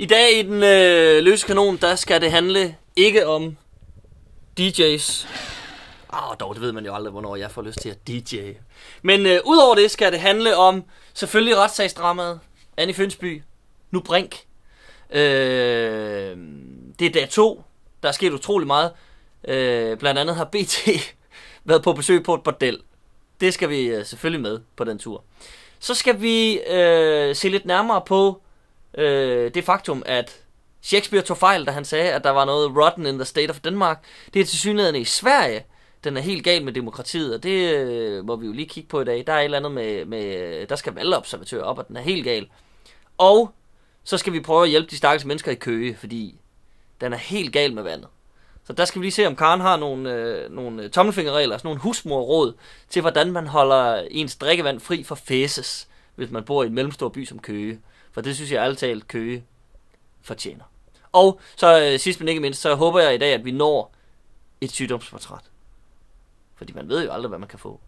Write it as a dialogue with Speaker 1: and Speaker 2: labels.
Speaker 1: I dag i den øh, løse kanon, der skal det handle ikke om DJ's. Ah, dog, det ved man jo aldrig, hvornår jeg får lyst til at DJ. Men øh, udover det skal det handle om selvfølgelig retssagsdramaet. Annie Fynsby, nu Brink. Øh, det er dag to. Der er sket utrolig meget. Øh, blandt andet har BT været på besøg på et bordel. Det skal vi øh, selvfølgelig med på den tur. Så skal vi øh, se lidt nærmere på øh, det faktum, at Shakespeare tog fejl, da han sagde, at der var noget rotten in the state of Denmark. Det er til synligheden i Sverige, den er helt gal med demokratiet, og det øh, må vi jo lige kigge på i dag. Der er et eller andet med, med der skal valgobservatører op, og den er helt gal. Og så skal vi prøve at hjælpe de stakkels mennesker i Køge, fordi den er helt gal med vandet. Så der skal vi lige se, om Karen har nogle, øh, nogle øh, tommelfingerregler, sådan nogle husmorråd til, hvordan man holder ens drikkevand fri for fæses hvis man bor i en mellemstor by som Køge. For det synes jeg alt talt, Køge fortjener. Og så øh, sidst men ikke mindst, så håber jeg i dag, at vi når et sygdomsportræt. Fordi man ved jo aldrig, hvad man kan få.